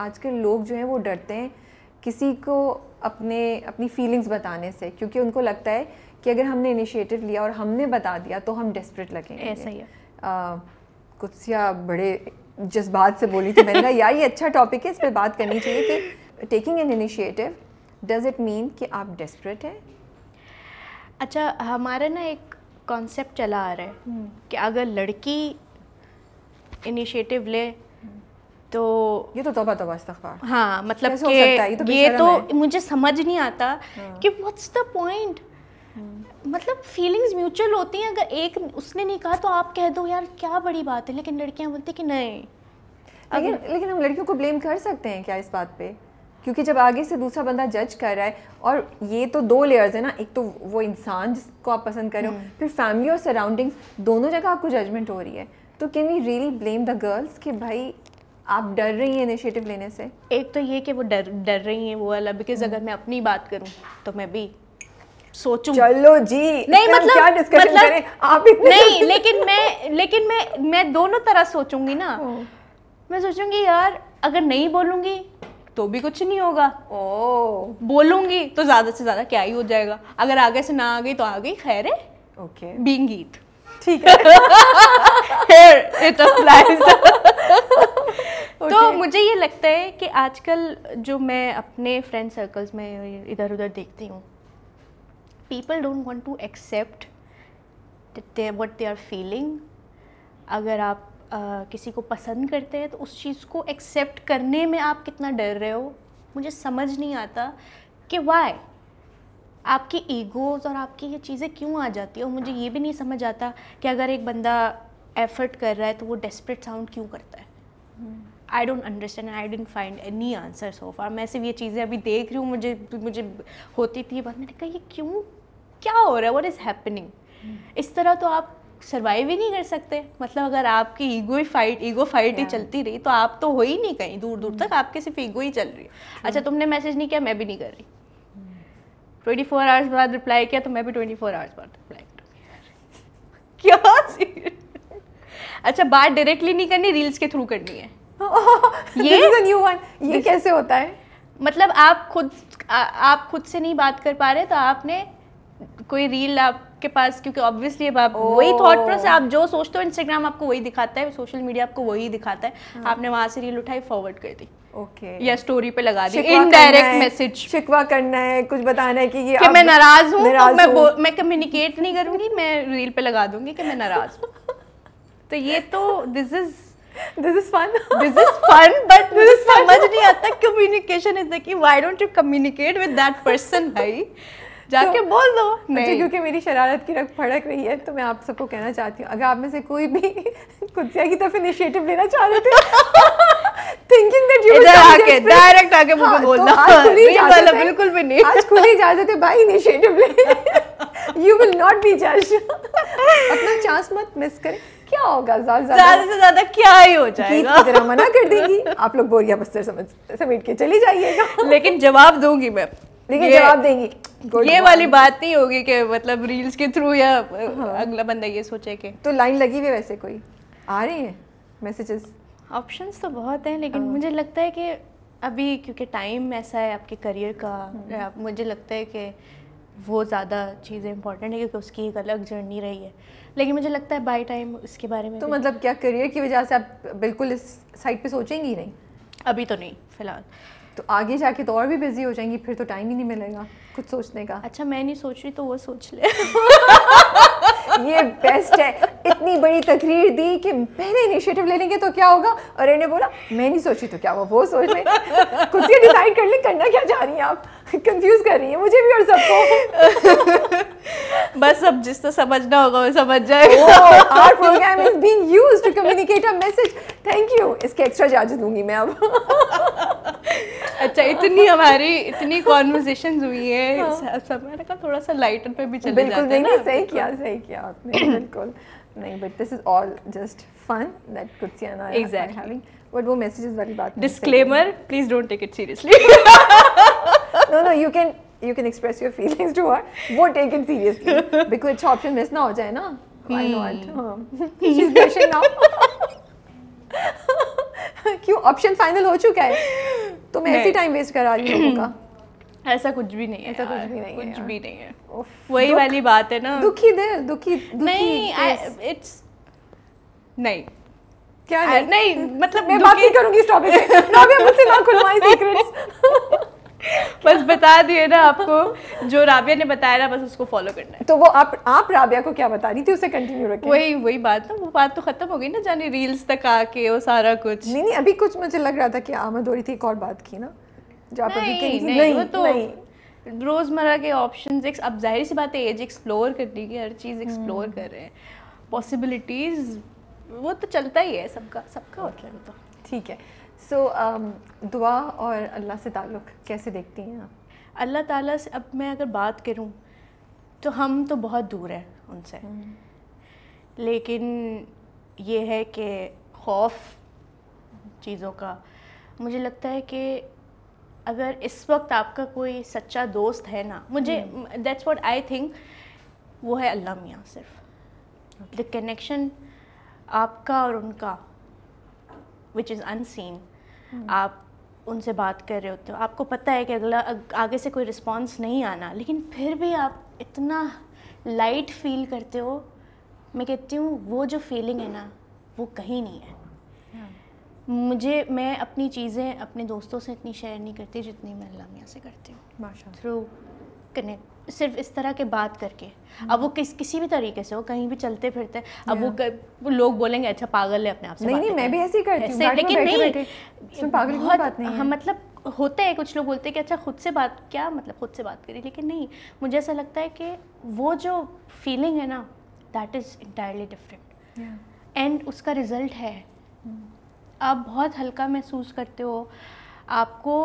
आजकल लोग जो हैं वो डरते हैं किसी को अपने अपनी फीलिंग्स बताने से क्योंकि उनको लगता है कि अगर हमने इनिशिएटिव लिया और हमने बता दिया तो हम डेस्परेट लगेंगे ऐसा ही है कुछ या बड़े जज्बात से बोली थी तो मैंने कहा यार ये अच्छा टॉपिक है इस पर बात करनी चाहिए कि taking an initiative does it mean कि आप डेस्परेट हैं अच्छा हमारा ना एक कॉन्सेप्ट चला आ रहा है हम्म। कि अगर लड़की इनिशिएटिव ले तो ये तो तोबा तोबा इस्तगफार हाँ मतलब कि ये तो, ये तो मुझे समझ नहीं आता हाँ। कि व्हाट्स द पॉइंट मतलब फीलिंग्स म्यूचुअल होती हैं अगर एक उसने नहीं कहा तो आप कह दो यार क्या बड़ी बात है लेकिन लड़कियां बोलती कि नहीं लेकिन लेकिन हम लड़कियों को ब्लेम कर सकते हैं क्या इस बात पे क्योंकि जब आगे से दूसरा बंदा जज कर रहा है और ये तो दो लेयर्स है ना एक तो वो इंसान जिसको आप पसंद कर रहे हो हम्म। फिर फैमिली और सराउंडिंग दोनों जगह आपको जजमेंट हो रही है तो can we really blame the girls कि भाई आप डर रही हैं इनिशिएटिव लेने से एक तो ये कि वो डर डर रही हैं वो अलग बिकॉज अगर मैं अपनी बात करूं तो मैं भी सोचूं चलो जी नहीं मतलब क्या डिस्कशन मतलब, करें आप इतने नहीं लेकिन मैं लेकिन मैं मैं दोनों तरह सोचूंगी ना मैं सोचूंगी यार अगर नहीं बोलूंगी तो भी कुछ नहीं होगा ओ बोलूंगी तो ज्यादा से ज्यादा क्या ही हो जाएगा अगर आगे से ना आ गई तो आ गई खैर है ओके बींगीत ठीक है तो मुझे ये लगता है कि आजकल जो मैं अपने फ्रेंड सर्कल्स में इधर उधर देखती हूँ people don't want to accept what they are feeling अगर आप Uh, किसी को पसंद करते हैं तो उस चीज़ को एक्सेप्ट करने में आप कितना डर रहे हो मुझे समझ नहीं आता कि वाई आपकी ईगोज़ और आपकी ये चीज़ें क्यों आ जाती है और मुझे ये भी नहीं समझ आता कि अगर एक बंदा एफर्ट कर रहा है तो वो डेस्परेट साउंड क्यों करता है hmm. I don't understand I didn't find any answer so far मैं सिर्फ ये चीज़ें अभी देख रही हूँ मुझे मुझे होती थी ये बात मैंने कहा ये क्यों क्या हो रहा है वट इज़ हैपनिंग इस तरह तो आप सर्वाइव ही नहीं कर सकते मतलब अगर आपकी ईगो ही फाइट ईगो फाइट ही चलती रही तो आप तो हो ही नहीं कहीं दूर दूर hmm. तक आपके सिर्फ ईगो ही चल रही है अच्छा तुमने मैसेज नहीं किया मैं भी नहीं कर रही ट्वेंटी फोर आवर्स बाद रिप्लाई किया तो मैं भी ट्वेंटी फोर आवर्स बाद रिप्लाई क्या अच्छा बात डायरेक्टली नहीं करनी रील्स के थ्रू करनी है ये न्यू वन ये कैसे होता है मतलब आप खुद आ, आप खुद से नहीं बात कर पा रहे तो आपने कोई रील आपके पास क्योंकि ऑब्वियसली अब आप oh. वही थॉट प्रोसेस आप जो सोचते हो इंस्टाग्राम आपको वही दिखाता है सोशल मीडिया आपको वही दिखाता है हाँ। आपने वहां से रील उठाई फॉरवर्ड कर दी ओके okay. या स्टोरी पे लगा दी इनडायरेक्ट मैसेज शिकवा करना है कुछ बताना है कि ये कि मैं नाराज हूँ तो मैं मैं कम्युनिकेट नहीं करूंगी मैं रील पे लगा दूंगी कि मैं नाराज हूँ तो ये तो this is this is fun this is fun but मुझे समझ नहीं आता communication is the key why don't you communicate with that person भाई जाके तो, बोल दो अच्छा, नहीं क्योंकि मेरी शरारत की रख फड़क रही है तो मैं आप सबको कहना चाहती हूँ अगर आप में से कोई भी कुत्तिया की तरफ इनिशिएटिव लेना चाह रहे थे थिंकिंग दैट यू इधर आके डायरेक्ट आके मुझे हाँ, बोलना तो बिल्कुल बिल्कुल भी नहीं आज खुद ही जा है भाई इनिशिएटिव ले यू विल नॉट बी जज अपना चांस मत मिस करें क्या होगा ज्यादा ज्यादा से ज्यादा क्या ही हो जाएगा मना कर देगी आप लोग बोरिया बस्तर समझ समेट के चली जाइएगा लेकिन जवाब दूंगी मैं लेकिन जवाब देंगी ये वाली बात नहीं होगी कि मतलब रील्स के थ्रू या हाँ। अगला बंदा ये सोचे कि तो लाइन लगी हुई वैसे कोई आ रही है मैसेजेस ऑप्शंस तो बहुत हैं लेकिन हाँ। मुझे लगता है कि अभी क्योंकि टाइम ऐसा है आपके करियर का हाँ। मुझे लगता है कि वो ज़्यादा चीज़ें इंपॉर्टेंट है क्योंकि उसकी एक अलग जर्नी रही है लेकिन मुझे लगता है बाई टाइम इसके बारे में तो मतलब क्या करियर की वजह से आप बिल्कुल इस साइड पे सोचेंगी नहीं अभी तो नहीं फ़िलहाल तो आगे जाके तो और भी बिजी हो जाएंगी फिर तो टाइम ही नहीं मिलेगा कुछ सोचने का अच्छा मैं नहीं सोच रही तो वो सोच ले ये बेस्ट है इतनी बड़ी तकरीर दी कि मैंने इनिशिएटिव ले लेंगे तो क्या होगा और इन्हें बोला मैं नहीं सोची तो क्या हुआ वो सोच रहे खुद से डिसाइड कर लें करना क्या चाह रही हैं आप कंफ्यूज कर रही हैं मुझे भी और सबको बस अब जिसको समझना होगा वो समझ जाए R program is being used to communicate a message thank you इसके एक्स्ट्रा चार्जेस दूंगी मैं अब अच्छा इतनी हमारी इतनी कॉन्वर्जेशन हुई है हाँ। सब मैंने कहा थोड़ा सा लाइटर पे भी चले बिल्कुल जाते नहीं, ना सही किया सही किया आपने बिल्कुल नहीं but this is all just fun that कुत्सिया एंड आई एग्जैक्टली बट वो मैसेजेस वाली बात disclaimer please don't take it seriously no no you can you can express your feelings to her वो टेक इट सीरियसली बिकॉज अच्छा option miss ना हो जाए ना I know it she is blushing now क्यों option final हो चुका है तो मैं ऐसे टाइम वेस्ट करा रही हूँ का ऐसा कुछ भी नहीं है ऐसा कुछ भी नहीं कुछ भी नहीं है वही वाली बात है ना दुखी दिल दुखी नहीं इट्स नहीं क्या नहीं मतलब मैं बात नहीं करूंगी इस टॉपिक पे ना भी मुझसे ना खुलवाई सीक्रेट्स बस बता दिए ना आपको जो राबिया ने बताया ना बस उसको फॉलो करना है तो वो आप आप राबिया को क्या बता रही थी उसे कंटिन्यू रखें वही वही बात ना वो बात तो खत्म हो गई ना जाने रील्स तक आके वो सारा कुछ नहीं नहीं अभी कुछ मुझे लग रहा था कि आमद हो रही थी एक और बात की ना जो आप अभी नहीं, थी नहीं, तो नहीं रोज़मर्रा के ऑप्शन अब जाहिर सी बात है एज एक्सप्लोर करने की हर चीज़ एक्सप्लोर हम्म। कर रहे हैं पॉसिबिलिटीज़ वो तो चलता ही है सबका सबका okay. तो ठीक है सो so, um, दुआ और अल्लाह से ताल्लुक़ कैसे देखती हैं आप अल्लाह ताला से अब मैं अगर बात करूं तो हम तो बहुत दूर हैं उनसे हम्म। लेकिन ये है कि खौफ चीज़ों का मुझे लगता है कि अगर इस वक्त आपका कोई सच्चा दोस्त है ना मुझे दैट्स व्हाट आई थिंक वो है अल्लाह मियाँ सिर्फ द कनेक्शन आपका और उनका विच इज़ अनसीन आप उनसे बात कर रहे होते हो आपको पता है कि अगला आगे से कोई रिस्पॉन्स नहीं आना लेकिन फिर भी आप इतना लाइट फील करते हो मैं कहती हूँ वो जो फीलिंग है ना वो कहीं नहीं है हाँ। मुझे मैं अपनी चीज़ें अपने दोस्तों से इतनी शेयर नहीं करती जितनी मैं अल्लाह मियाँ से करती हूँ थ्रू कनेक्ट सिर्फ इस तरह के बात करके हम्म। अब वो किस किसी भी तरीके से हो कहीं भी चलते फिरते अब वो लोग बोलेंगे अच्छा पागल है अपने आप से नहीं नहीं मैं भी ऐसी करती हूं लेकिन नहीं पागल की बात नहीं है हाँ, मतलब होता है कुछ लोग बोलते हैं कि अच्छा खुद से बात क्या मतलब खुद से बात करी लेकिन नहीं मुझे ऐसा लगता है कि वो जो फीलिंग है ना that is entirely different and उसका रिजल्ट है हम्म। आप बहुत हल्का महसूस करते हो आपको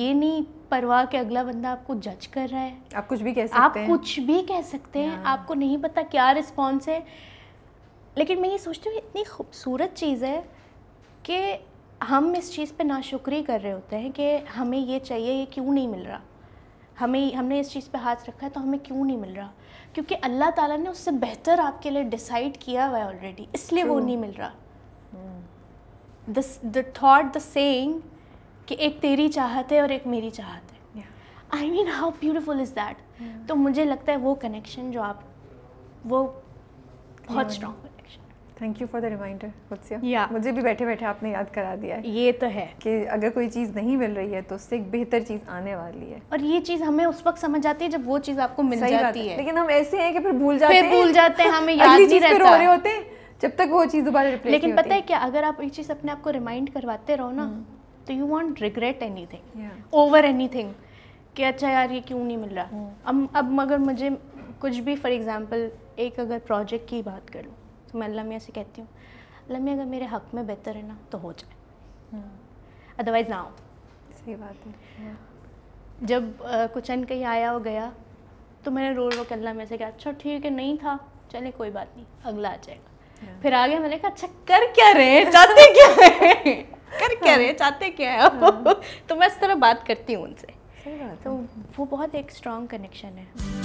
ये नहीं परवाह के अगला बंदा आपको जज कर रहा है आप कुछ भी कह सकते आप हैं आप कुछ भी कह सकते हैं हाँ। आपको नहीं पता क्या रिस्पॉन्स है लेकिन मैं ये सोचती हूँ इतनी खूबसूरत चीज़ है कि हम इस चीज़ पे नाशुक्री कर रहे होते हैं कि हमें ये चाहिए ये क्यों नहीं मिल रहा हमें हमने इस चीज़ पे हाथ रखा है तो हमें क्यों नहीं मिल रहा क्योंकि अल्लाह ताला ने उससे बेहतर आपके लिए डिसाइड किया हुआ है ऑलरेडी इसलिए वो नहीं मिल रहा द थॉट द सेंग कि एक तेरी चाहत है और एक मेरी चाहत है I mean how beautiful is that तो मुझे लगता है वो कनेक्शन जो आप वो बहुत strong yeah. Thank you for the reminder या मुझे भी बैठे बैठे आपने याद करा दिया है ये तो है कि अगर कोई चीज़ नहीं मिल रही है तो उससे एक बेहतर चीज़ आने वाली है और ये चीज़ हमें उस वक्त समझ आती है जब वो चीज़ आपको मिल जाती है।, है लेकिन हम ऐसे हैं कि फिर भूल जाते हैं भूल जाते हैं हमें याद नहीं रहता रहे होते जब तक वो चीज़ दोबारा लेकिन पता है क्या अगर आप ये चीज़ अपने आप को रिमाइंड करवाते रहो ना हम्म। तो you won't regret anything over anything कि अच्छा यार ये क्यों नहीं मिल रहा hmm. अब अब मगर मुझे कुछ भी फॉर एग्ज़ाम्पल एक अगर प्रोजेक्ट की बात कर लूँ तो मैं अल्लाह मियाँ से कहती हूँ अल्लाह मियाँ अगर मेरे हक में बेहतर है ना तो हो जाए अदरवाइज़ ना हो सही बात है जब आ, कुछ अन कहीं आया हो गया तो मैंने रो रो के अल्लाह में से कहा अच्छा ठीक है नहीं था चले कोई बात नहीं अगला आ जाएगा फिर आगे मैंने कहा अच्छा कर क्या रहे चाहते क्या है कर क्या रहे चाहते क्या है तो मैं इस तरह बात करती हूँ उनसे तो वो बहुत एक स्ट्रॉन्ग कनेक्शन है